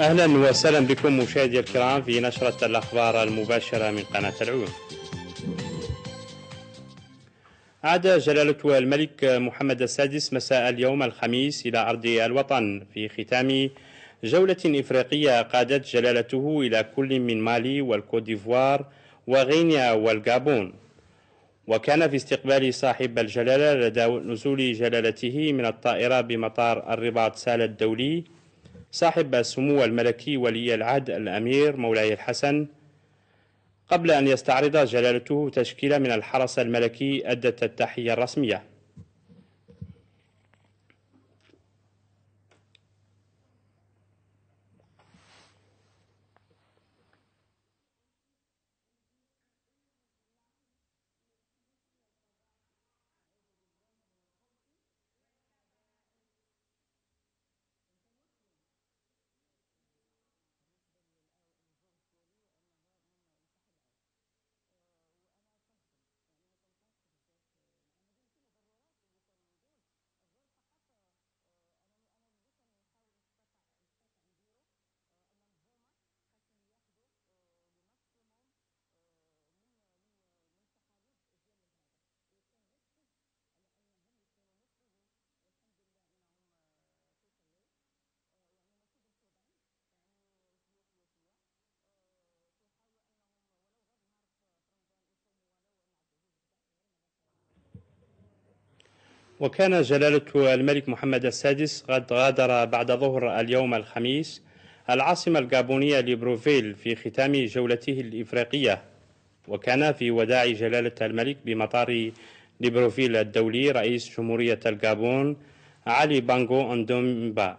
أهلا وسهلا بكم مشاهدي الكرام في نشرة الأخبار المباشرة من قناة العون عاد جلالة الملك محمد السادس مساء اليوم الخميس إلى أرض الوطن في ختام جولة إفريقية قادت جلالته إلى كل من مالي والكوت ديفوار وغينيا والغابون وكان في استقبال صاحب الجلالة لدى نزول جلالته من الطائرة بمطار الرباط سالة الدولي صاحب السمو الملكي ولي العهد الأمير مولاي الحسن قبل أن يستعرض جلالته تشكيلة من الحرس الملكي أدت التحية الرسمية وكان جلالة الملك محمد السادس قد غادر بعد ظهر اليوم الخميس العاصمة الجابونية لبروفيل في ختام جولته الإفريقية وكان في وداع جلالة الملك بمطار لبروفيل الدولي رئيس جمهورية الجابون علي بانغو أندومبا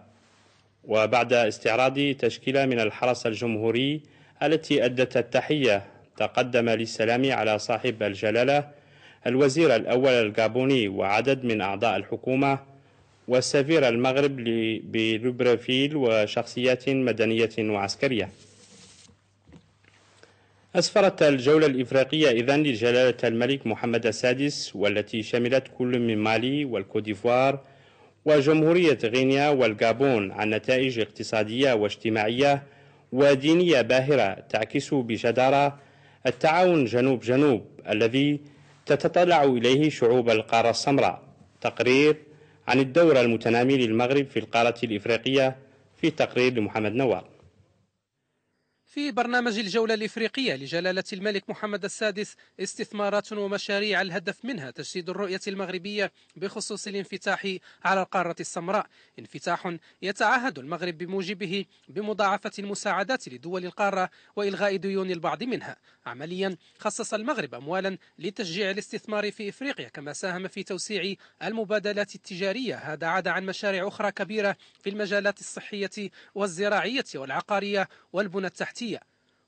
وبعد استعراض تشكيلة من الحرس الجمهوري التي أدت التحية تقدم للسلام على صاحب الجلالة الوزير الأول الجابوني وعدد من أعضاء الحكومة والسفير المغرب بلوبرافيل وشخصيات مدنية وعسكرية أسفرت الجولة الإفريقية إذن لجلالة الملك محمد السادس والتي شملت كل من مالي والكوديفوار وجمهورية غينيا والجابون عن نتائج اقتصادية واجتماعية ودينية باهرة تعكس بجدارة التعاون جنوب جنوب الذي تتطلع إليه شعوب القارة السمراء تقرير عن الدور المتنامي للمغرب في القارة الإفريقية في تقرير لمحمد نوار في برنامج الجولة الإفريقية لجلالة الملك محمد السادس استثمارات ومشاريع الهدف منها تجسيد الرؤية المغربية بخصوص الانفتاح على القارة السمراء انفتاح يتعهد المغرب بموجبه بمضاعفة المساعدات لدول القارة وإلغاء ديون البعض منها عمليا خصص المغرب أموالا لتشجيع الاستثمار في إفريقيا كما ساهم في توسيع المبادلات التجارية هذا عدا عن مشاريع أخرى كبيرة في المجالات الصحية والزراعية والعقارية والبنى التحتية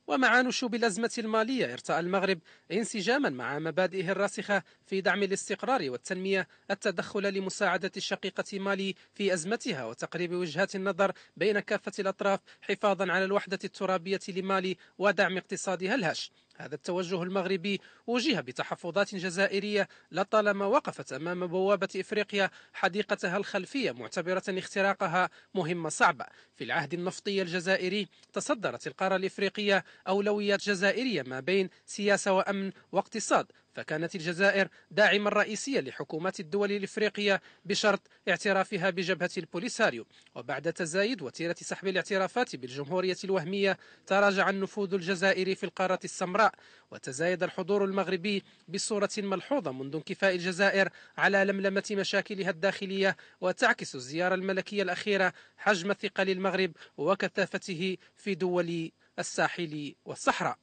ومع نشوب الأزمة المالية ارتأى المغرب انسجاما مع مبادئه الراسخة في دعم الاستقرار والتنمية التدخل لمساعدة الشقيقة مالي في أزمتها وتقريب وجهات النظر بين كافة الأطراف حفاظا على الوحدة الترابية لمالي ودعم اقتصادها الهش هذا التوجه المغربي وجه بتحفظات جزائرية لطالما وقفت أمام بوابة إفريقيا حديقتها الخلفية معتبرة اختراقها مهمة صعبة في العهد النفطي الجزائري تصدرت القارة الإفريقية أولويات جزائرية ما بين سياسة وأمن واقتصاد فكانت الجزائر داعما رئيسيا لحكومات الدول الإفريقية بشرط اعترافها بجبهة البوليساريو وبعد تزايد وتيرة سحب الاعترافات بالجمهورية الوهمية تراجع النفوذ الجزائري في القارة السمراء وتزايد الحضور المغربي بصورة ملحوظة منذ انكفاء الجزائر على لملمة مشاكلها الداخلية وتعكس الزيارة الملكية الأخيرة حجم ثقل المغرب وكثافته في دول الساحل والصحراء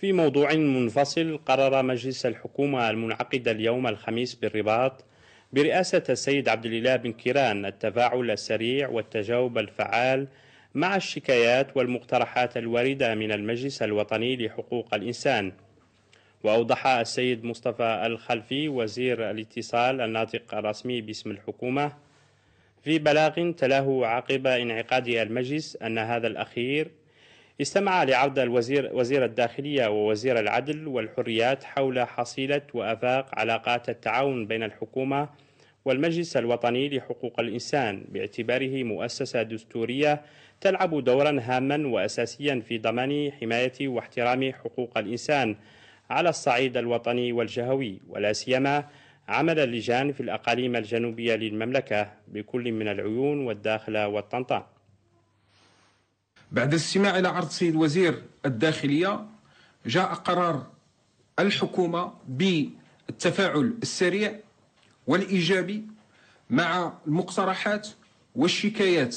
في موضوع منفصل قرر مجلس الحكومة المنعقد اليوم الخميس بالرباط برئاسة السيد عبد الإله بن كيران التفاعل السريع والتجاوب الفعال مع الشكايات والمقترحات الواردة من المجلس الوطني لحقوق الإنسان وأوضح السيد مصطفى الخلفي وزير الاتصال الناطق الرسمي باسم الحكومة في بلاغ تلاه عقب انعقاد المجلس أن هذا الأخير استمع لعرض الوزير وزير الداخلية ووزير العدل والحريات حول حصيلة وآفاق علاقات التعاون بين الحكومة والمجلس الوطني لحقوق الإنسان باعتباره مؤسسة دستورية تلعب دورا هاما وأساسيا في ضمان حماية واحترام حقوق الإنسان على الصعيد الوطني والجهوي ولا سيما عمل اللجان في الأقاليم الجنوبية للمملكة بكل من العيون والداخلة والطنطا بعد الاستماع إلى عرض السيد وزير الداخلية جاء قرار الحكومة بالتفاعل السريع والإيجابي مع المقترحات والشكايات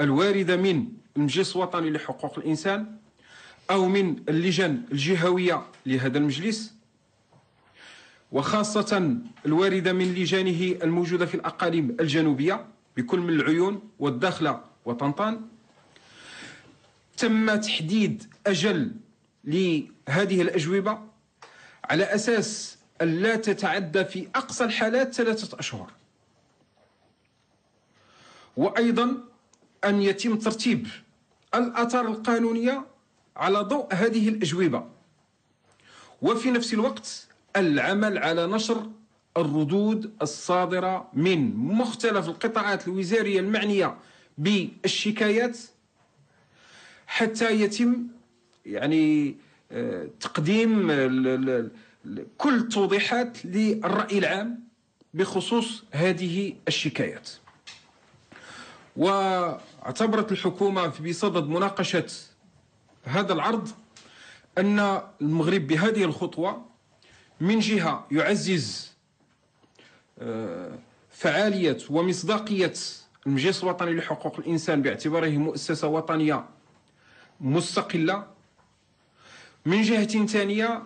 الواردة من المجلس الوطني لحقوق الإنسان أو من اللجان الجهوية لهذا المجلس وخاصة الواردة من لجانه الموجودة في الأقاليم الجنوبية بكل من العيون والداخلة وطنطان تم تحديد أجل لهذه الأجوبة على أساس ألا تتعدى في أقصى الحالات ثلاثة أشهر وأيضا أن يتم ترتيب الأثار القانونية على ضوء هذه الأجوبة وفي نفس الوقت العمل على نشر الردود الصادرة من مختلف القطاعات الوزارية المعنية بالشكايات حتى يتم يعني آه، تقديم كل التوضيحات للرأي العام بخصوص هذه الشكايات واعتبرت الحكومة بصدد مناقشة هذا العرض أن المغرب بهذه الخطوة من جهة يعزز آه، فعالية ومصداقية المجلس الوطني لحقوق الإنسان باعتباره مؤسسة وطنية مستقلة من جهة ثانية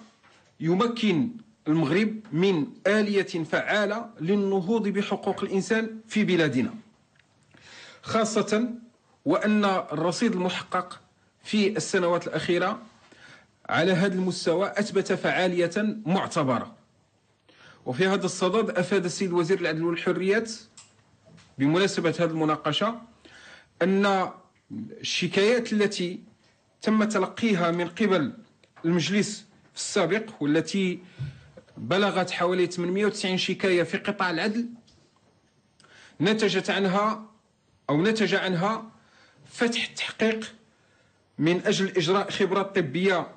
يمكن المغرب من آلية فعالة للنهوض بحقوق الإنسان في بلادنا خاصة وأن الرصيد المحقق في السنوات الأخيرة على هذا المستوى أثبت فعالية معتبرة وفي هذا الصدد أفاد السيد وزير العدل والحريات بمناسبة هذه المناقشة أن الشكايات التي تم تلقيها من قبل المجلس السابق والتي بلغت حوالي 890 شكاية في قطاع العدل نتجت عنها أو نتج عنها فتح تحقيق من أجل إجراء خبرات طبية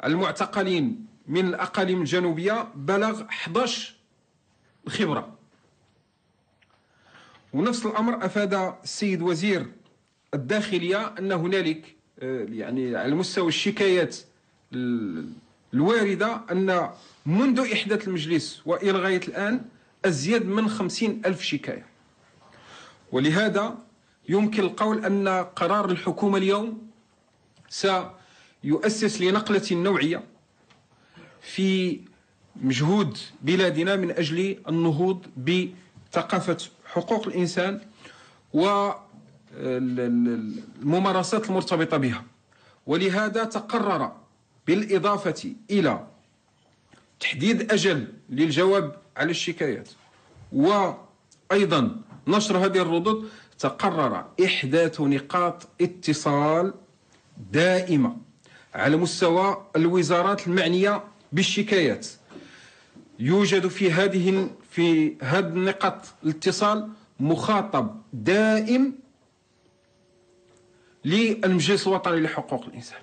على المعتقلين من الأقاليم الجنوبية بلغ 11 خبرة ونفس الأمر أفاد السيد وزير الداخلية أن هنالك آه، يعني على مستوى الشكايات الوارده ان منذ احداث المجلس والى غايه الان ازيد من خمسين الف شكايه ولهذا يمكن القول ان قرار الحكومه اليوم سيؤسس لنقله نوعيه في مجهود بلادنا من اجل النهوض بثقافه حقوق الانسان و الممارسات المرتبطة بها ولهذا تقرر بالإضافة إلى تحديد أجل للجواب على الشكايات وأيضا نشر هذه الردود تقرر إحداث نقاط اتصال دائمة على مستوى الوزارات المعنية بالشكايات يوجد في هذه في هذه النقاط الاتصال مخاطب دائم للمجلس الوطني لحقوق الإنسان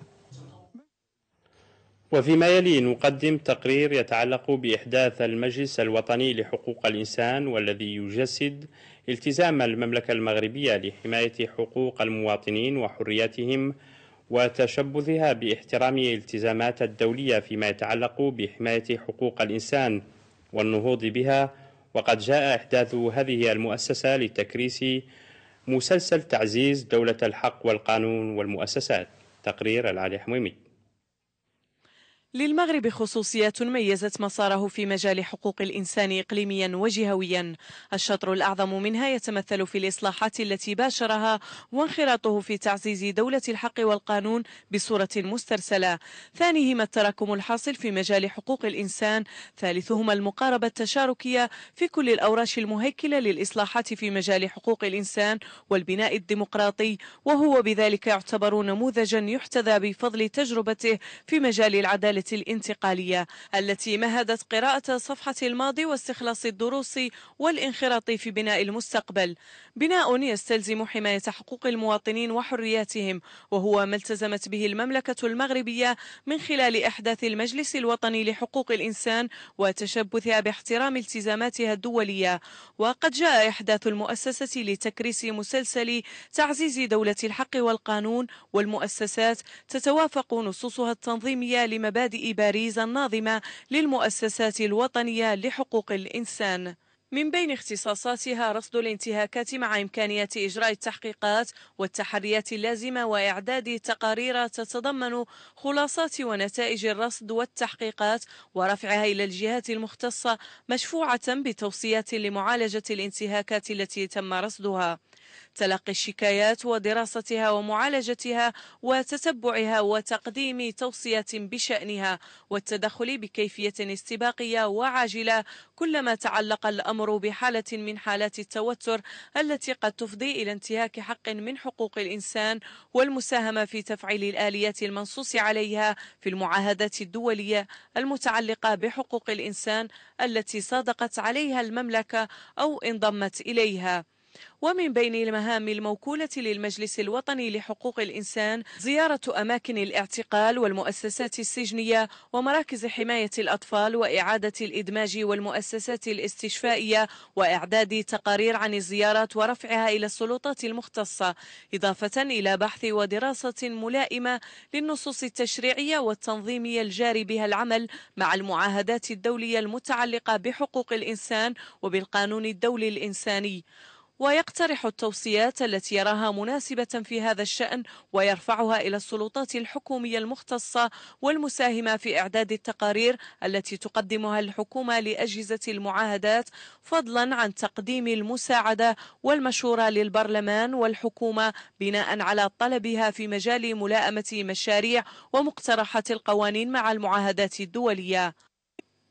وفيما يلي نقدم تقرير يتعلق بإحداث المجلس الوطني لحقوق الإنسان والذي يجسد التزام المملكة المغربية لحماية حقوق المواطنين وحرياتهم وتشبثها باحترام الالتزامات الدولية فيما يتعلق بحماية حقوق الإنسان والنهوض بها وقد جاء إحداث هذه المؤسسة لتكريس مسلسل تعزيز دولة الحق والقانون والمؤسسات تقرير العلي حميمي للمغرب خصوصيات ميزت مساره في مجال حقوق الإنسان إقليميا وجهويا الشطر الأعظم منها يتمثل في الإصلاحات التي باشرها وانخراطه في تعزيز دولة الحق والقانون بصورة مسترسلة ثانيهما التراكم الحاصل في مجال حقوق الإنسان ثالثهما المقاربة التشاركية في كل الأوراش المهيكلة للإصلاحات في مجال حقوق الإنسان والبناء الديمقراطي وهو بذلك يعتبر نموذجا يحتذى بفضل تجربته في مجال العدالة الانتقالية التي مهدت قراءة صفحة الماضي واستخلاص الدروس والانخراط في بناء المستقبل بناء يستلزم حماية حقوق المواطنين وحرياتهم وهو ما التزمت به المملكة المغربية من خلال إحداث المجلس الوطني لحقوق الإنسان وتشبثها باحترام التزاماتها الدولية وقد جاء إحداث المؤسسة لتكريس مسلسل تعزيز دولة الحق والقانون والمؤسسات تتوافق نصوصها التنظيمية لمبادئ مبادئ باريس الناظمة للمؤسسات الوطنية لحقوق الإنسان من بين اختصاصاتها رصد الانتهاكات مع إمكانية إجراء التحقيقات والتحريات اللازمة وإعداد تقارير تتضمن خلاصات ونتائج الرصد والتحقيقات ورفعها إلى الجهات المختصة مشفوعة بتوصيات لمعالجة الانتهاكات التي تم رصدها تلقي الشكايات ودراستها ومعالجتها وتتبعها وتقديم توصية بشأنها والتدخل بكيفية استباقية وعاجلة كلما تعلق الأمر بحالة من حالات التوتر التي قد تفضي إلى انتهاك حق من حقوق الإنسان والمساهمة في تفعيل الآليات المنصوص عليها في المعاهدات الدولية المتعلقة بحقوق الإنسان التي صادقت عليها المملكة أو انضمت إليها ومن بين المهام الموكولة للمجلس الوطني لحقوق الإنسان زيارة أماكن الاعتقال والمؤسسات السجنية ومراكز حماية الأطفال وإعادة الإدماج والمؤسسات الاستشفائية وإعداد تقارير عن الزيارات ورفعها إلى السلطات المختصة إضافة إلى بحث ودراسة ملائمة للنصوص التشريعية والتنظيمية الجاري بها العمل مع المعاهدات الدولية المتعلقة بحقوق الإنسان وبالقانون الدولي الإنساني ويقترح التوصيات التي يراها مناسبة في هذا الشأن ويرفعها إلى السلطات الحكومية المختصة والمساهمة في إعداد التقارير التي تقدمها الحكومة لأجهزة المعاهدات فضلا عن تقديم المساعدة والمشورة للبرلمان والحكومة بناء على طلبها في مجال ملائمة مشاريع ومقترحات القوانين مع المعاهدات الدولية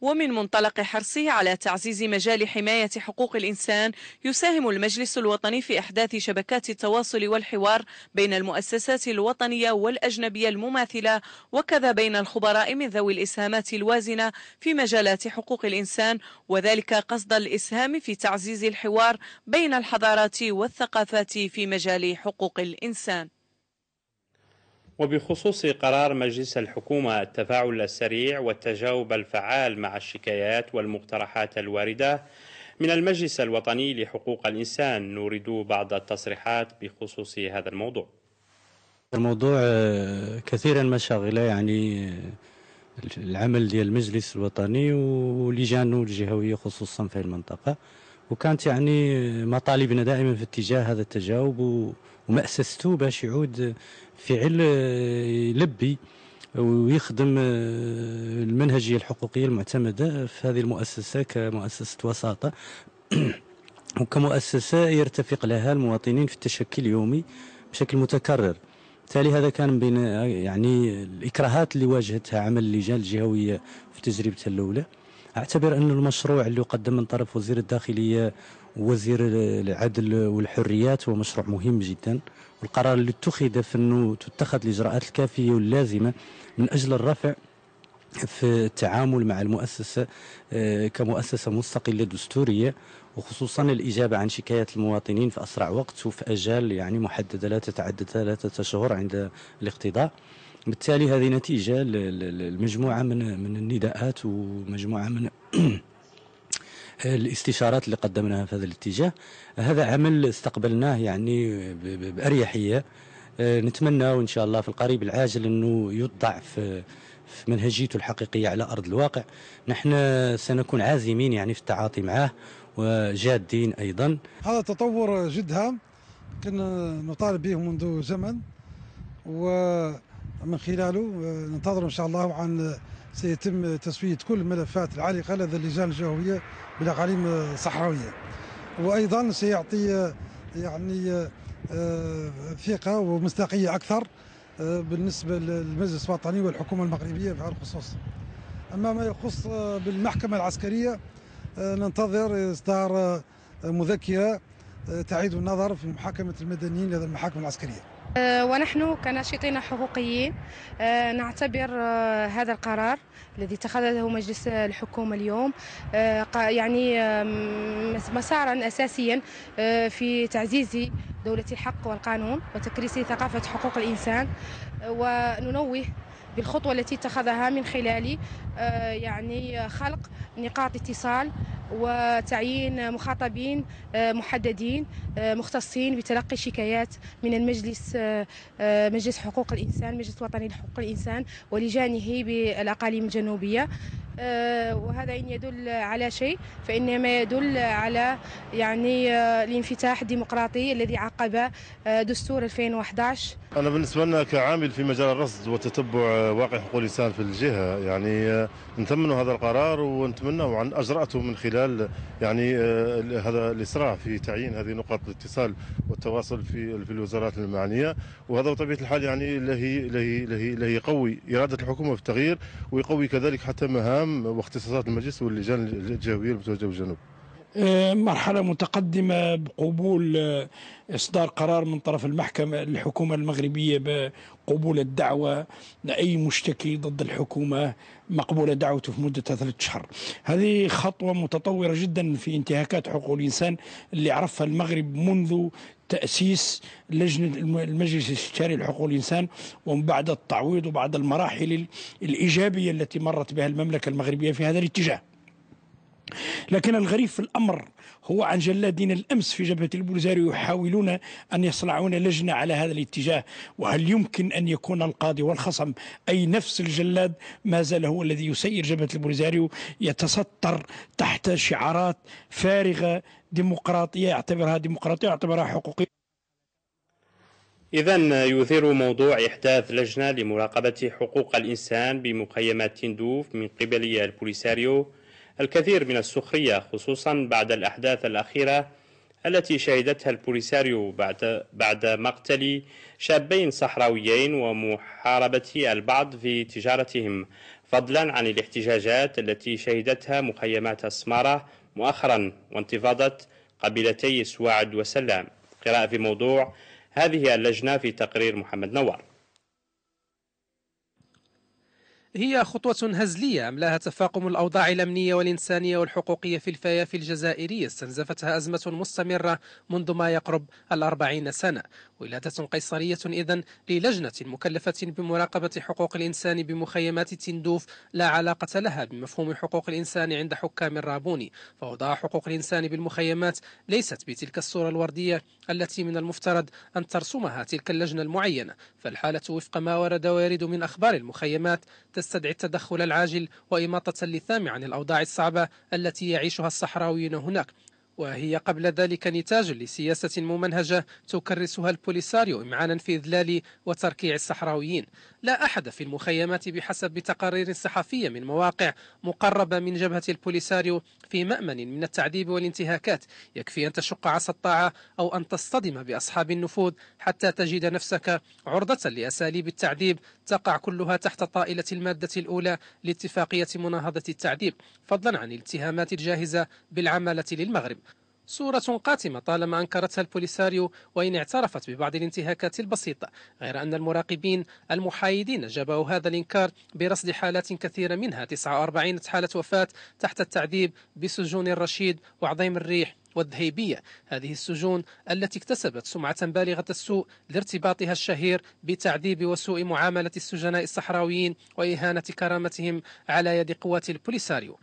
ومن منطلق حرصه على تعزيز مجال حماية حقوق الإنسان يساهم المجلس الوطني في إحداث شبكات التواصل والحوار بين المؤسسات الوطنية والأجنبية المماثلة وكذا بين الخبراء من ذوي الإسهامات الوازنة في مجالات حقوق الإنسان وذلك قصد الإسهام في تعزيز الحوار بين الحضارات والثقافات في مجال حقوق الإنسان وبخصوص قرار مجلس الحكومة التفاعل السريع والتجاوب الفعال مع الشكايات والمقترحات الواردة من المجلس الوطني لحقوق الإنسان نورد بعض التصريحات بخصوص هذا الموضوع الموضوع آه، كثيرا ما شغله يعني آه، العمل ديال المجلس الوطني ولجانه الجهويه خصوصا في المنطقه وكانت يعني آه، مطالبنا دائما في اتجاه هذا التجاوب ومأسسته باش يعود فعل يلبي آه، ويخدم آه، المنهجيه الحقوقيه المعتمده في هذه المؤسسه كمؤسسه وساطه وكمؤسسه يرتفق لها المواطنين في التشكي اليومي بشكل متكرر بالتالي هذا كان بين يعني الاكراهات اللي واجهتها عمل اللجان الجهويه في تجربتها الاولى اعتبر ان المشروع اللي قدم من طرف وزير الداخليه ووزير العدل والحريات هو مشروع مهم جدا القرار اللي اتخذ في أنه تتخذ الإجراءات الكافية واللازمة من أجل الرفع في التعامل مع المؤسسة آه، كمؤسسة مستقلة دستورية وخصوصا الإجابة عن شكايات المواطنين في أسرع وقت وفي أجال يعني محددة لا تتعدى ثلاثة شهور عند الاقتضاء بالتالي هذه نتيجة لمجموعة من من النداءات ومجموعة من الاستشارات اللي قدمناها في هذا الاتجاه هذا عمل استقبلناه يعني بأريحية آه، نتمنى وإن شاء الله في القريب العاجل أنه يوضع في في منهجيته الحقيقية على أرض الواقع نحن سنكون عازمين يعني في التعاطي معه وجادين أيضا هذا تطور جد هام كنا نطالب به منذ زمن ومن خلاله آه، ننتظر إن شاء الله عن سيتم تسويه كل الملفات العالقه لدى اللجان الجويه بالاقاليم الصحراويه وايضا سيعطي يعني آه، ثقه ومصداقيه اكثر آه، بالنسبه للمجلس الوطني والحكومه المغربيه في هذا الخصوص اما ما يخص آه، بالمحكمه العسكريه ننتظر اصدار مذكره تعيد النظر في محاكمه المدنيين لدى المحاكم العسكريه آه، ونحن كناشطين حقوقيين آه، نعتبر آه، هذا القرار الذي اتخذه مجلس الحكومة اليوم يعني مسارا أساسيا في تعزيز دولة الحق والقانون وتكريس ثقافة حقوق الإنسان وننوه بالخطوة التي اتخذها من خلال يعني خلق نقاط اتصال وتعيين مخاطبين آه، محددين آه، مختصين بتلقي الشكايات من المجلس آه، مجلس حقوق الإنسان مجلس الوطني لحقوق الإنسان ولجانه بالأقاليم الجنوبية وهذا إن يدل على شيء فإنما يدل على يعني الانفتاح الديمقراطي الذي عقب دستور 2011 انا بالنسبه لنا كعامل في مجال الرصد وتتبع آه، واقع حقوق الانسان في الجهه يعني آه، نتمنوا هذا القرار ونتمنى عن اجراته من خلال يعني آه، هذا الاسراع في تعيين هذه نقاط الاتصال والتواصل في في الوزارات المعنيه وهذا بطبيعه الحال يعني لهي لهي لهي لهي يقوي اراده الحكومه في التغيير ويقوي كذلك حتى مهام واختصاصات المجلس واللجان الجهويه المتواجده بالجنوب آه، مرحلة متقدمة بقبول آه، إصدار قرار من طرف المحكمة الحكومة المغربية بقبول الدعوة لأي مشتكي ضد الحكومة مقبولة دعوته في مدة ثلاثة أشهر هذه خطوة متطورة جدا في انتهاكات حقوق الإنسان اللي عرفها المغرب منذ تأسيس لجنة المجلس الاستشاري لحقوق الإنسان ومن بعد التعويض وبعد المراحل الإيجابية التي مرت بها المملكة المغربية في هذا الاتجاه لكن الغريب في الأمر هو عن جلادين الأمس في جبهة البلزاري يحاولون أن يصنعون لجنة على هذا الاتجاه وهل يمكن أن يكون القاضي والخصم أي نفس الجلاد ما زال هو الذي يسير جبهة البلزاري يتستر تحت شعارات فارغة ديمقراطية يعتبرها ديمقراطية يعتبرها حقوقية إذا يثير موضوع إحداث لجنة لمراقبة حقوق الإنسان بمخيمات تندوف من قبل البوليساريو الكثير من السخرية خصوصا بعد الأحداث الأخيرة التي شهدتها البوليساريو بعد, بعد مقتل شابين صحراويين ومحاربة البعض في تجارتهم فضلا عن الاحتجاجات التي شهدتها مخيمات السمارة مؤخرا وانتفاضة قبيلتي سواعد وسلام قراءة في موضوع هذه اللجنة في تقرير محمد نوار هي خطوة هزلية أملاها تفاقم الأوضاع الأمنية والإنسانية والحقوقية في الفيافي الجزائرية استنزفتها أزمة مستمرة منذ ما يقرب الأربعين سنة ولادة قيصرية إذا للجنة مكلفة بمراقبة حقوق الإنسان بمخيمات تندوف لا علاقة لها بمفهوم حقوق الإنسان عند حكام الرابوني فوضع حقوق الإنسان بالمخيمات ليست بتلك الصورة الوردية التي من المفترض أن ترسمها تلك اللجنة المعينة فالحالة وفق ما ورد ويرد من أخبار المخيمات تستدعي التدخل العاجل وإماطة اللثام عن الأوضاع الصعبة التي يعيشها الصحراويون هناك وهي قبل ذلك نتاج لسياسة ممنهجة تكرسها البوليساريو إمعانا في إذلال وتركيع الصحراويين لا أحد في المخيمات بحسب تقارير صحفية من مواقع مقربة من جبهة البوليساريو في مأمن من التعذيب والانتهاكات يكفي أن تشق عصا الطاعة أو أن تصطدم بأصحاب النفوذ حتى تجد نفسك عرضة لأساليب التعذيب تقع كلها تحت طائلة المادة الأولى لاتفاقية مناهضة التعذيب فضلا عن الاتهامات الجاهزة بالعمالة للمغرب صورة قاتمة طالما أنكرتها البوليساريو وإن اعترفت ببعض الانتهاكات البسيطة غير أن المراقبين المحايدين جابوا هذا الإنكار برصد حالات كثيرة منها 49 حالة وفاة تحت التعذيب بسجون الرشيد وعظيم الريح والذهيبية هذه السجون التي اكتسبت سمعة بالغة السوء لارتباطها الشهير بتعذيب وسوء معاملة السجناء الصحراويين وإهانة كرامتهم على يد قوات البوليساريو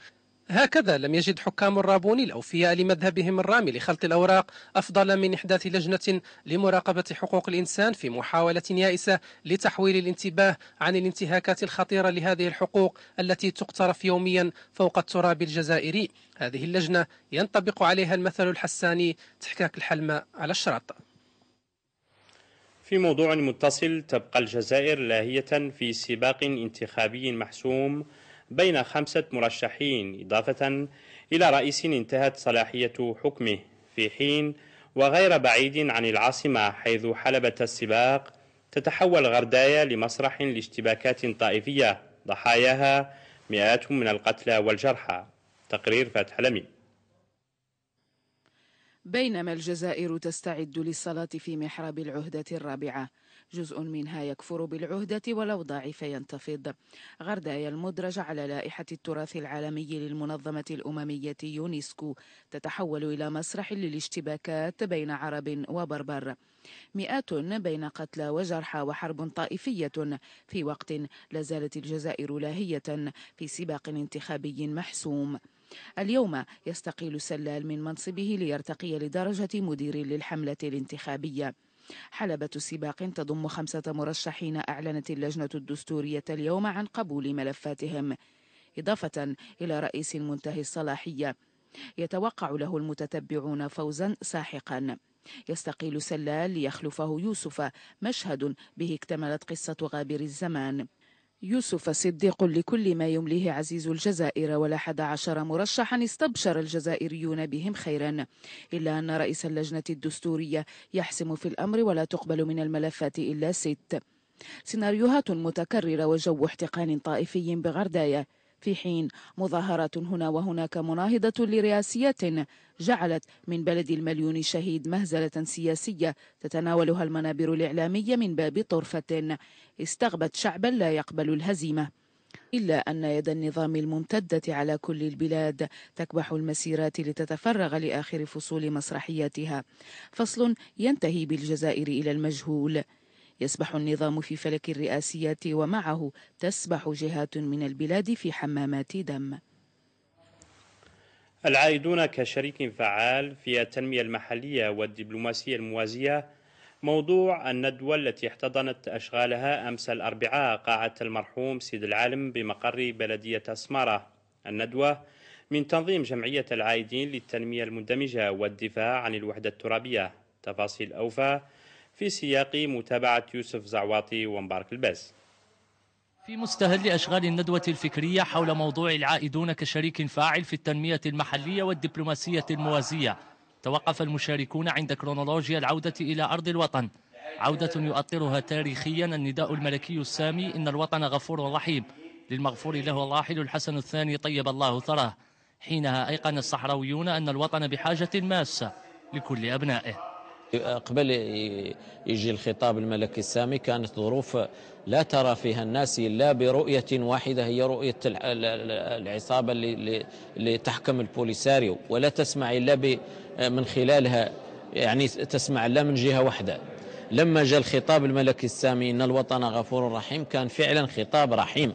هكذا لم يجد حكام الرابوني الأوفياء لمذهبهم الرامي لخلط الأوراق أفضل من إحداث لجنة لمراقبة حقوق الإنسان في محاولة يائسة لتحويل الانتباه عن الانتهاكات الخطيرة لهذه الحقوق التي تقترف يوميا فوق التراب الجزائري هذه اللجنة ينطبق عليها المثل الحساني تحكاك الحلمة على الشرط في موضوع متصل تبقى الجزائر لاهية في سباق انتخابي محسوم بين خمسة مرشحين إضافة إلى رئيس انتهت صلاحية حكمه في حين وغير بعيد عن العاصمة حيث حلبة السباق تتحول غردايا لمسرح لاشتباكات طائفية ضحاياها مئات من القتلى والجرحى تقرير فتح لمي بينما الجزائر تستعد للصلاة في محراب العهدة الرابعة جزء منها يكفر بالعهدة ولو ضعيف ينتفض غردايا المدرجة على لائحة التراث العالمي للمنظمة الأممية يونسكو تتحول إلى مسرح للاشتباكات بين عرب وبربر مئات بين قتلى وجرحى وحرب طائفية في وقت لا زالت الجزائر لاهية في سباق انتخابي محسوم اليوم يستقيل سلال من منصبه ليرتقي لدرجة مدير للحملة الانتخابية حلبة سباق تضم خمسة مرشحين أعلنت اللجنة الدستورية اليوم عن قبول ملفاتهم إضافة إلى رئيس منتهي الصلاحية يتوقع له المتتبعون فوزا ساحقا يستقيل سلال ليخلفه يوسف مشهد به اكتملت قصة غابر الزمان يوسف صديق لكل ما يمليه عزيز الجزائر ولا حد عشر مرشحا استبشر الجزائريون بهم خيرا إلا أن رئيس اللجنة الدستورية يحسم في الأمر ولا تقبل من الملفات إلا ست سيناريوهات متكررة وجو احتقان طائفي بغردايه في حين مظاهرات هنا وهناك مناهضة لرئاسية جعلت من بلد المليون شهيد مهزلة سياسية تتناولها المنابر الإعلامية من باب طرفة استغبت شعبا لا يقبل الهزيمة إلا أن يد النظام الممتدة على كل البلاد تكبح المسيرات لتتفرغ لآخر فصول مسرحياتها فصل ينتهي بالجزائر إلى المجهول يسبح النظام في فلك الرئاسيات ومعه تسبح جهات من البلاد في حمامات دم العائدون كشريك فعال في التنمية المحلية والدبلوماسية الموازية موضوع الندوة التي احتضنت أشغالها أمس الأربعاء قاعة المرحوم سيد العالم بمقر بلدية أسمارة الندوة من تنظيم جمعية العائدين للتنمية المندمجة والدفاع عن الوحدة الترابية تفاصيل أوفى في سياق متابعة يوسف زعواطي ومبارك الباز في مستهل أشغال الندوة الفكرية حول موضوع العائدون كشريك فاعل في التنمية المحلية والدبلوماسية الموازية توقف المشاركون عند كرونولوجيا العودة إلى أرض الوطن عودة يؤطرها تاريخيا النداء الملكي السامي إن الوطن غفور رحيم للمغفور له الراحل الحسن الثاني طيب الله ثراه حينها أيقن الصحراويون أن الوطن بحاجة ماسة لكل أبنائه قبل يجي الخطاب الملكي السامي كانت ظروف لا ترى فيها الناس إلا برؤية واحدة هي رؤية العصابة اللي تحكم البوليساريو ولا تسمع إلا من خلالها يعني تسمع لا من جهة واحدة لما جاء الخطاب الملكي السامي إن الوطن غفور رحيم كان فعلا خطاب رحيم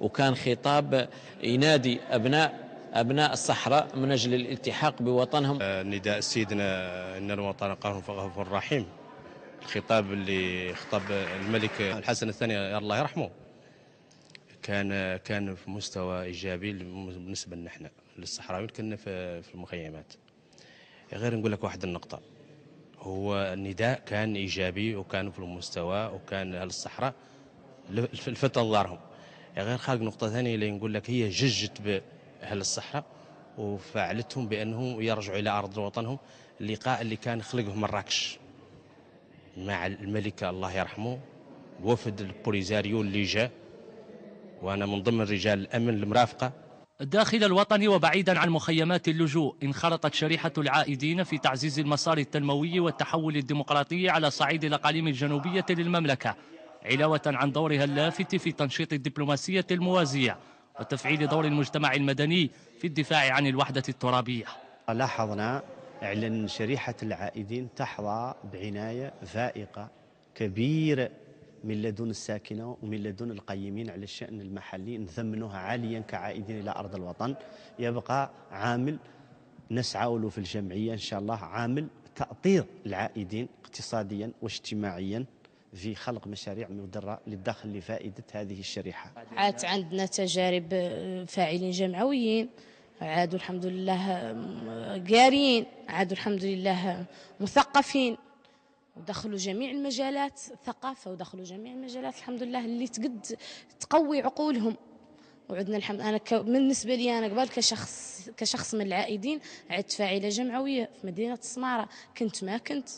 وكان خطاب ينادي أبناء أبناء الصحراء من أجل الالتحاق بوطنهم آه، نداء سيدنا إن الوطن قهر فغفور رحيم الخطاب اللي خطاب الملك الحسن الثاني الله يرحمه كان كان في مستوى ايجابي بالنسبه لنا احنا للصحراويين كنا في المخيمات غير نقول لك واحد النقطه هو النداء كان ايجابي وكان في المستوى وكان اهل الصحراء الفتى لدارهم غير خارج نقطه ثانيه اللي نقول لك هي ججت أهل الصحراء وفعلتهم بأنهم يرجعوا إلى أرض وطنهم اللقاء اللي كان خلقه مراكش مع الملكة الله يرحمه وفد البوليزاريو اللي جاء وأنا من ضمن رجال الأمن المرافقة داخل الوطن وبعيدا عن مخيمات اللجوء انخرطت شريحة العائدين في تعزيز المسار التنموي والتحول الديمقراطي على صعيد الأقاليم الجنوبية للمملكة علاوة عن دورها اللافت في تنشيط الدبلوماسية الموازية وتفعيل دور المجتمع المدني في الدفاع عن الوحدة الترابية لاحظنا أن شريحة العائدين تحظى بعناية فائقة كبيرة من لدن الساكنة ومن لدن القيمين على الشأن المحلي نثمنها عاليا كعائدين إلى أرض الوطن يبقى عامل نسعى له في الجمعية إن شاء الله عامل تأطير العائدين اقتصاديا واجتماعيا في خلق مشاريع مدرة للدخل لفائدة هذه الشريحة عاد عندنا تجارب آه، فاعلين جمعويين عادوا الحمد لله آه، قاريين عادوا الحمد لله آه، مثقفين ودخلوا جميع المجالات ثقافة ودخلوا جميع المجالات الحمد لله اللي تقد تقوي عقولهم وعدنا الحمد انا بالنسبه لي انا قبل كشخص كشخص من العائدين عدت فاعله جمعويه في مدينه السماره كنت ما كنت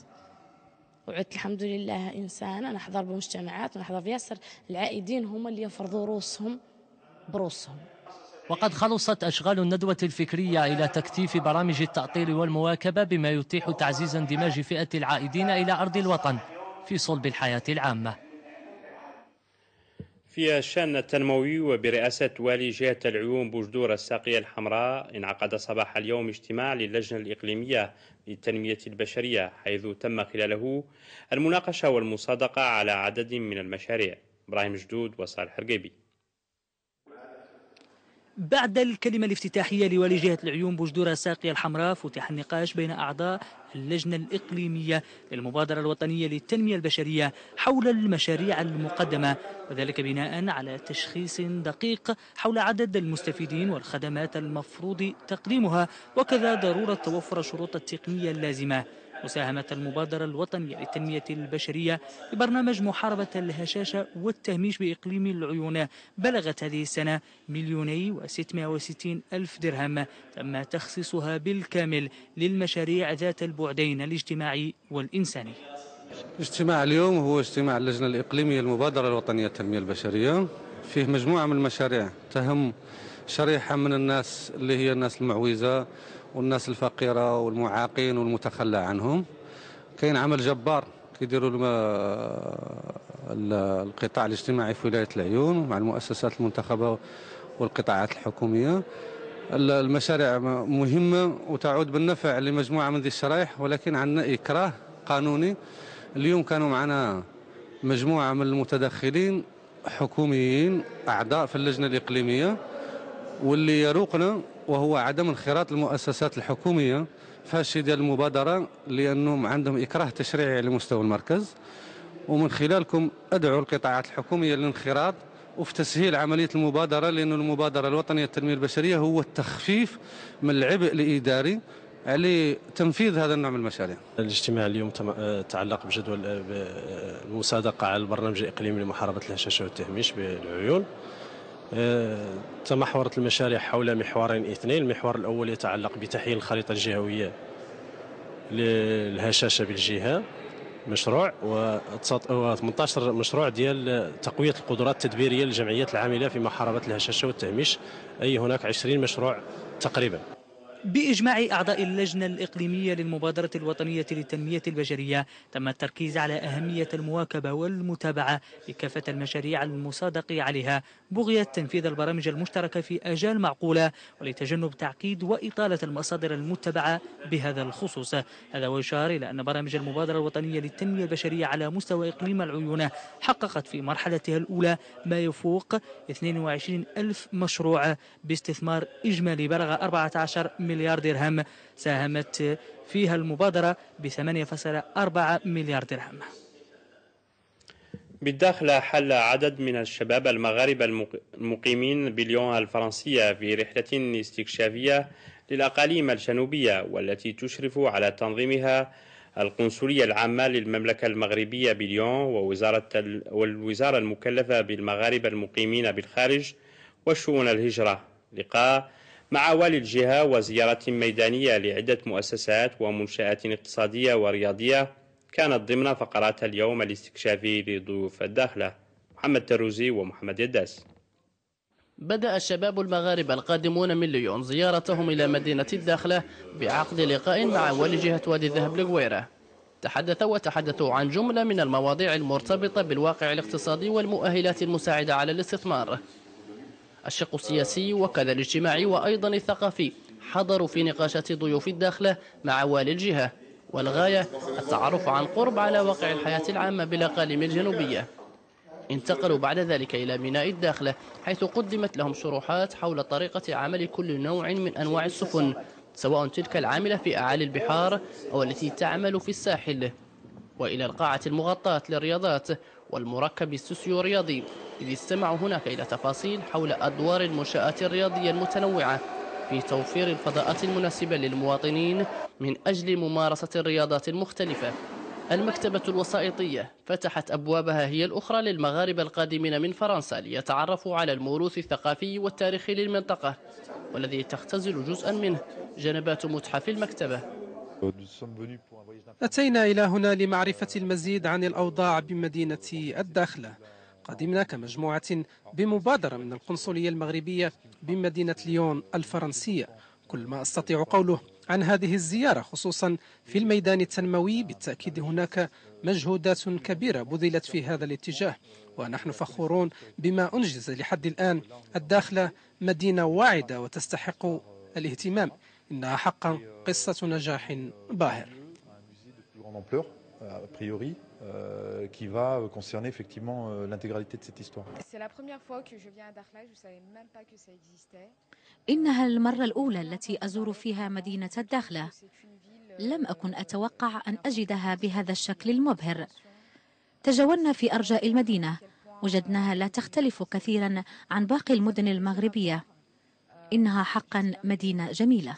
وعدت الحمد لله إنسانة نحضر بمجتمعات ونحضر بياسر العائدين هم اللي يفرضوا رؤوسهم بروسهم وقد خلصت أشغال الندوة الفكرية إلى تكثيف برامج التأطير والمواكبة بما يتيح تعزيز اندماج فئة العائدين إلى أرض الوطن في صلب الحياة العامة في الشأن التنموي وبرئاسة والي جهة العيون بوجدور الساقية الحمراء انعقد صباح اليوم اجتماع للجنة الإقليمية للتنمية البشرية حيث تم خلاله المناقشة والمصادقة على عدد من المشاريع إبراهيم جدود وصالح الرقيبي بعد الكلمة الافتتاحية لوالي جهة العيون بجدورة ساقية الحمراء فتح النقاش بين أعضاء اللجنة الإقليمية للمبادرة الوطنية للتنمية البشرية حول المشاريع المقدمة وذلك بناء على تشخيص دقيق حول عدد المستفيدين والخدمات المفروض تقديمها وكذا ضرورة توفر الشروط التقنية اللازمة مساهمة المبادرة الوطنية للتنمية البشرية في برنامج محاربة الهشاشة والتهميش بإقليم العيون بلغت هذه السنة مليوني و660 ألف درهم تم تخصيصها بالكامل للمشاريع ذات البعدين الاجتماعي والإنساني اجتماع اليوم هو اجتماع اللجنة الإقليمية المبادرة الوطنية للتنمية البشرية فيه مجموعة من المشاريع تهم شريحة من الناس اللي هي الناس المعوزة والناس الفقيرة والمعاقين والمتخلى عنهم كاين عمل جبار كيديروا القطاع الاجتماعي في ولاية العيون مع المؤسسات المنتخبة والقطاعات الحكومية المشاريع مهمة وتعود بالنفع لمجموعة من ذي الشرائح ولكن عندنا إكراه قانوني اليوم كانوا معنا مجموعة من المتدخلين حكوميين أعضاء في اللجنة الإقليمية واللي يروقنا وهو عدم انخراط المؤسسات الحكوميه في هالشيء ديال المبادره لانهم عندهم اكراه تشريعي على مستوى المركز ومن خلالكم ادعو القطاعات الحكوميه للانخراط وفي تسهيل عمليه المبادره لأن المبادره الوطنيه للتنميه البشريه هو التخفيف من العبء الاداري على تنفيذ هذا النوع من المشاريع. الاجتماع اليوم تعلق بجدول المصادقه على البرنامج الاقليمي لمحاربه الهشاشه والتهميش بالعيون. تمحورت المشاريع حول محورين اثنين المحور الأول يتعلق بتحيين الخريطة الجهوية للهشاشة بالجهة مشروع و18 مشروع ديال تقوية القدرات التدبيرية للجمعيات العاملة في محاربة الهشاشة والتهميش أي هناك 20 مشروع تقريبا بإجماع أعضاء اللجنة الإقليمية للمبادرة الوطنية للتنمية البشرية تم التركيز على أهمية المواكبة والمتابعة لكافة المشاريع المصادق عليها بغية تنفيذ البرامج المشتركة في أجال معقولة ولتجنب تعقيد وإطالة المصادر المتبعة بهذا الخصوص هذا ويشار إلى أن برامج المبادرة الوطنية للتنمية البشرية على مستوى إقليم العيون حققت في مرحلتها الأولى ما يفوق 22 ألف مشروع باستثمار إجمالي بلغ 14 مليون مليار درهم ساهمت فيها المبادرة ب 8.4 مليار درهم بالداخل حل عدد من الشباب المغاربة المقيمين بليون الفرنسية في رحلة استكشافية للأقاليم الجنوبية والتي تشرف على تنظيمها القنصلية العامة للمملكة المغربية بليون ووزارة والوزارة المكلفة بالمغاربة المقيمين بالخارج وشؤون الهجرة لقاء مع والي الجهة وزيارة ميدانية لعدة مؤسسات ومنشآت اقتصادية ورياضية كانت ضمن فقرات اليوم الاستكشافي لضيوف الداخلة محمد تروزي ومحمد يداس بدأ الشباب المغاربة القادمون من ليون زيارتهم إلى مدينة الداخلة بعقد لقاء مع والي جهة وادي الذهب لقويرة تحدث وتحدثوا عن جملة من المواضيع المرتبطة بالواقع الاقتصادي والمؤهلات المساعدة على الاستثمار الشق السياسي وكذا الاجتماعي وأيضا الثقافي حضروا في نقاشات ضيوف الداخلة مع والي الجهة والغاية التعرف عن قرب على واقع الحياة العامة بالأقاليم الجنوبية انتقلوا بعد ذلك إلى ميناء الداخلة حيث قدمت لهم شروحات حول طريقة عمل كل نوع من أنواع السفن سواء تلك العاملة في أعالي البحار أو التي تعمل في الساحل وإلى القاعة المغطاة للرياضات والمركب السوسيورياضي إذ استمعوا هناك إلى تفاصيل حول أدوار المنشآت الرياضية المتنوعة في توفير الفضاءات المناسبة للمواطنين من أجل ممارسة الرياضات المختلفة المكتبة الوسائطية فتحت أبوابها هي الأخرى للمغاربة القادمين من فرنسا ليتعرفوا على الموروث الثقافي والتاريخي للمنطقة والذي تختزل جزءا منه جنبات متحف المكتبة أتينا إلى هنا لمعرفة المزيد عن الأوضاع بمدينة الداخلة قدمنا كمجموعة بمبادرة من القنصلية المغربية بمدينة ليون الفرنسية كل ما أستطيع قوله عن هذه الزيارة خصوصا في الميدان التنموي بالتأكيد هناك مجهودات كبيرة بذلت في هذا الاتجاه ونحن فخورون بما أنجز لحد الآن الداخلة مدينة واعدة وتستحق الاهتمام إنها حقا قصة نجاح باهر euh, euh, qui va concerner effectivement euh, l'intégralité de cette histoire. إنها المرة الأولى التي أزور فيها مدينة الداخلة. لم أكن أتوقع أن أجدها بهذا الشكل المبهر. تجولنا في أرجاء المدينة، وجدناها لا تختلف كثيرا عن باقي المدن المغربية. إنها حقا مدينة جميلة.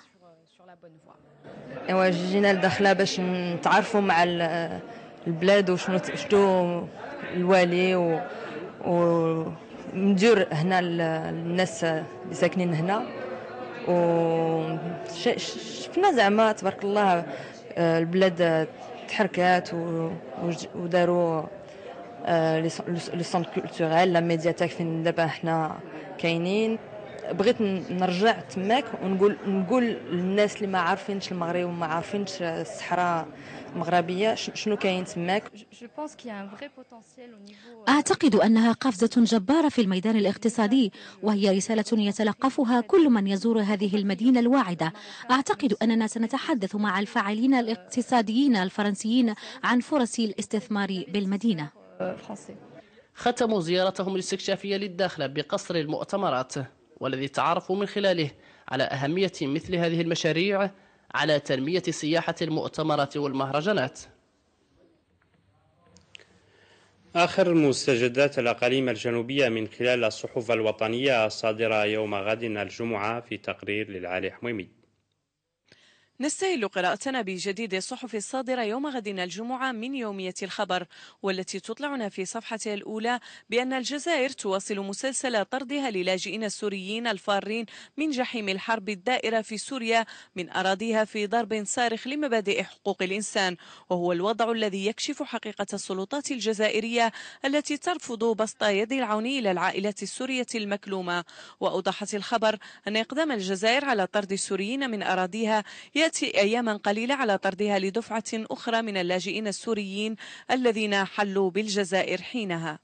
ايوا جينا لداخله باش نتعرفوا مع البلاد وشنو شنو الوالي و, و ندير هنا الناس اللي ساكنين هنا و شفنا زعما تبارك الله آه، البلاد تحركات وداروا آه، لي سونت كولتوريل لا ميدياتيك فين دابا حنا كاينين بغيت نرجع تماك ونقول نقول للناس اللي ما عارفينش المغرب وما عارفينش الصحراء المغربيه شنو كاين تماك euh, اعتقد انها قفزه جباره في الميدان الاقتصادي وهي رساله يتلقفها كل من يزور هذه المدينه الواعده اعتقد اننا سنتحدث مع الفاعلين الاقتصاديين الفرنسيين عن فرص الاستثمار بالمدينه ختموا زيارتهم الاستكشافية للداخل بقصر المؤتمرات والذي تعارفوا من خلاله على أهمية مثل هذه المشاريع على تنمية سياحة المؤتمرات والمهرجانات آخر مستجدات الأقاليم الجنوبية من خلال الصحف الوطنية الصادرة يوم غد الجمعة في تقرير للعالي حميمي نستهل قراءتنا بجديد الصحف الصادرة يوم غد الجمعة من يومية الخبر والتي تطلعنا في صفحتها الأولى بأن الجزائر تواصل مسلسل طردها للاجئين السوريين الفارين من جحيم الحرب الدائرة في سوريا من أراضيها في ضرب صارخ لمبادئ حقوق الإنسان وهو الوضع الذي يكشف حقيقة السلطات الجزائرية التي ترفض بسط يد العون إلى العائلات السورية المكلومة وأوضحت الخبر أن إقدام الجزائر على طرد السوريين من أراضيها يأتي وقعت أياما قليلة على طردها لدفعة أخرى من اللاجئين السوريين الذين حلوا بالجزائر حينها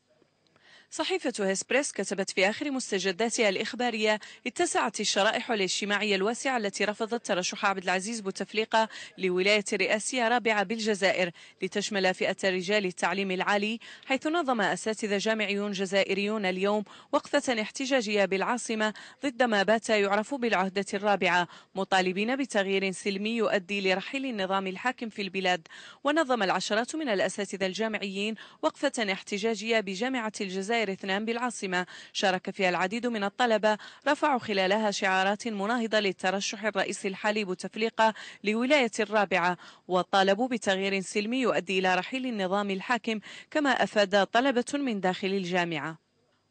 صحيفة هسبريس كتبت في آخر مستجداتها الإخبارية اتسعت الشرائح الاجتماعية الواسعة التي رفضت ترشح عبد العزيز بوتفليقة لولاية رئاسية رابعة بالجزائر لتشمل فئة رجال التعليم العالي حيث نظم أساتذة جامعيون جزائريون اليوم وقفة احتجاجية بالعاصمة ضد ما بات يعرف بالعهدة الرابعة مطالبين بتغيير سلمي يؤدي لرحيل النظام الحاكم في البلاد ونظم العشرات من الأساتذة الجامعيين وقفة احتجاجية بجامعة الجزائر غير اثنان بالعاصمة شارك فيها العديد من الطلبة رفعوا خلالها شعارات مناهضة للترشح الرئيس الحالي بوتفليقة لولاية الرابعة وطالبوا بتغيير سلمي يؤدي إلى رحيل النظام الحاكم كما أفاد طلبة من داخل الجامعة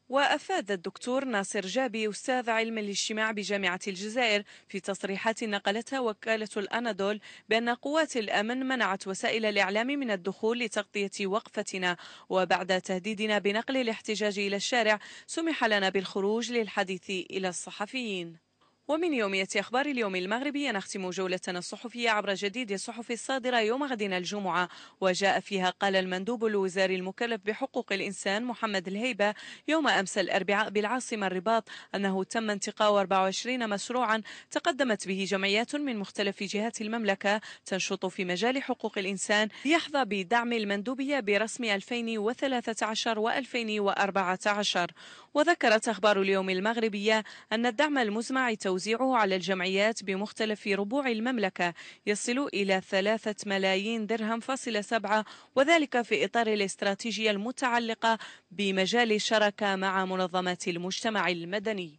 وأفاد الدكتور ناصر جابي أستاذ علم الاجتماع بجامعة الجزائر في تصريحات نقلتها وكالة الأنادول بأن قوات الأمن منعت وسائل الإعلام من الدخول لتغطية وقفتنا وبعد تهديدنا بنقل الاحتجاج إلى الشارع سمح لنا بالخروج للحديث إلى الصحفيين ومن يومية أخبار اليوم المغربي نختم جولتنا الصحفية عبر جديد الصحف الصادرة يوم غد الجمعة وجاء فيها قال المندوب الوزاري المكلف بحقوق الإنسان محمد الهيبة يوم أمس الأربعاء بالعاصمة الرباط أنه تم انتقاء 24 مشروعا تقدمت به جمعيات من مختلف جهات المملكة تنشط في مجال حقوق الإنسان ليحظى بدعم المندوبية برسم 2013 و2014 وذكرت أخبار اليوم المغربية أن الدعم المزمع توزيعه على الجمعيات بمختلف ربوع المملكة يصل إلى ثلاثة ملايين درهم فاصل سبعة وذلك في إطار الاستراتيجية المتعلقة بمجال الشراكة مع منظمات المجتمع المدني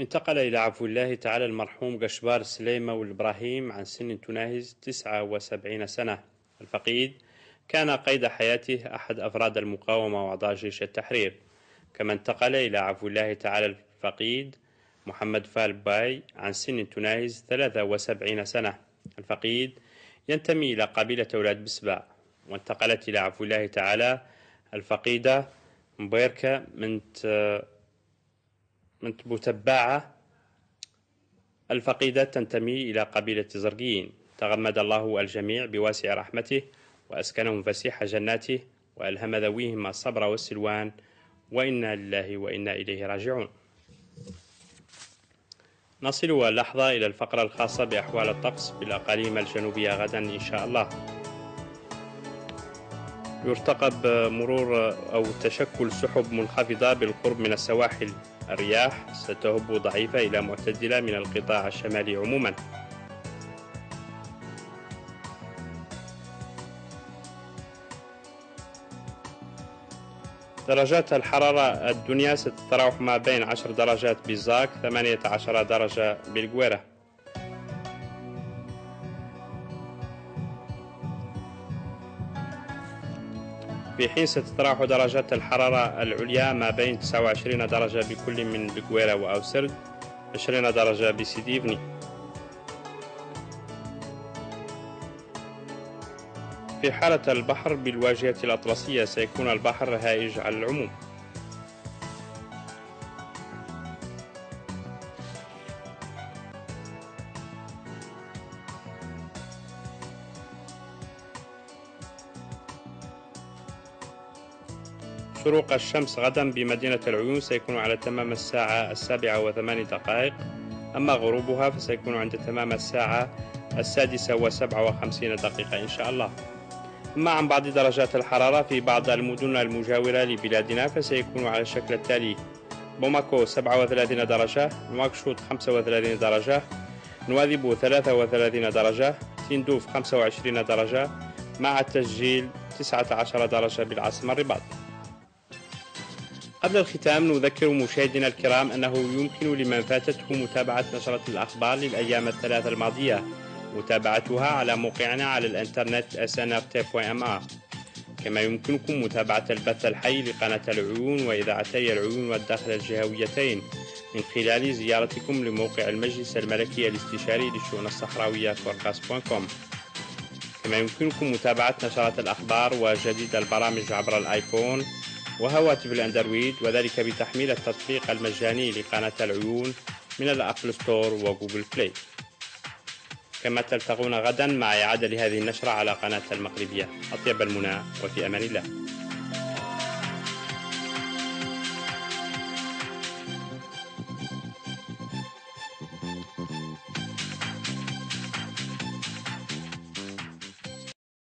انتقل إلى عفو الله تعالى المرحوم قشبار سليمة والإبراهيم عن سن تناهز 79 سنة الفقيد كان قيد حياته أحد أفراد المقاومة وأعضاء جيش التحرير كما انتقل إلى عفو الله تعالى الفقيد محمد فالباي عن سن تناهز 73 سنة الفقيد ينتمي إلى قبيلة أولاد بسبع وانتقلت إلى عفو الله تعالى الفقيدة مبيركة من من بتباعة الفقيدة تنتمي إلى قبيلة زرقين تغمد الله الجميع بواسع رحمته وأسكنهم فسيح جناته وألهم ذويهم الصبر والسلوان وإنا لله وإنا إليه راجعون نصل اللحظة إلى الفقرة الخاصة بأحوال الطقس بالأقاليم الجنوبية غدا إن شاء الله يرتقب مرور أو تشكل سحب منخفضة بالقرب من السواحل الرياح ستهب ضعيفة إلى معتدلة من القطاع الشمالي عموما درجات الحرارة الدنيا ستتراوح ما بين 10 درجات بزاك 18 درجة بالقويرة في حين ستتراوح درجات الحرارة العليا ما بين 29 درجة بكل من بقويرة وأوسرد 20 درجة بسيديفني في حالة البحر بالواجهة الأطلسية سيكون البحر هائج على العموم شروق الشمس غدا بمدينة العيون سيكون على تمام الساعة السابعة وثمان دقائق أما غروبها فسيكون عند تمام الساعة السادسة وسبعة وخمسين دقيقة إن شاء الله مع بعض درجات الحرارة في بعض المدن المجاورة لبلادنا فسيكون على الشكل التالي بوماكو 37 درجة نواكشوط 35 درجة نواذبو 33 درجة سندوف 25 درجة مع التسجيل 19 درجة بالعاصمة الرباط قبل الختام نذكر مشاهدينا الكرام أنه يمكن لمن فاتته متابعة نشرة الأخبار للأيام الثلاثة الماضية متابعتها على موقعنا على الانترنت snrt.ma كما يمكنكم متابعة البث الحي لقناة العيون وإذاعتي العيون والداخل الجهويتين من خلال زيارتكم لموقع المجلس الملكي الاستشاري للشؤون الصحراوية كوركاس.com كما يمكنكم متابعة نشرات الأخبار وجديد البرامج عبر الآيفون وهواتف الأندرويد وذلك بتحميل التطبيق المجاني لقناة العيون من الأبل ستور وجوجل بلاي كما تلتقون غدا مع إعادة لهذه النشرة على قناة المغربية أطيب المنى وفي أمان الله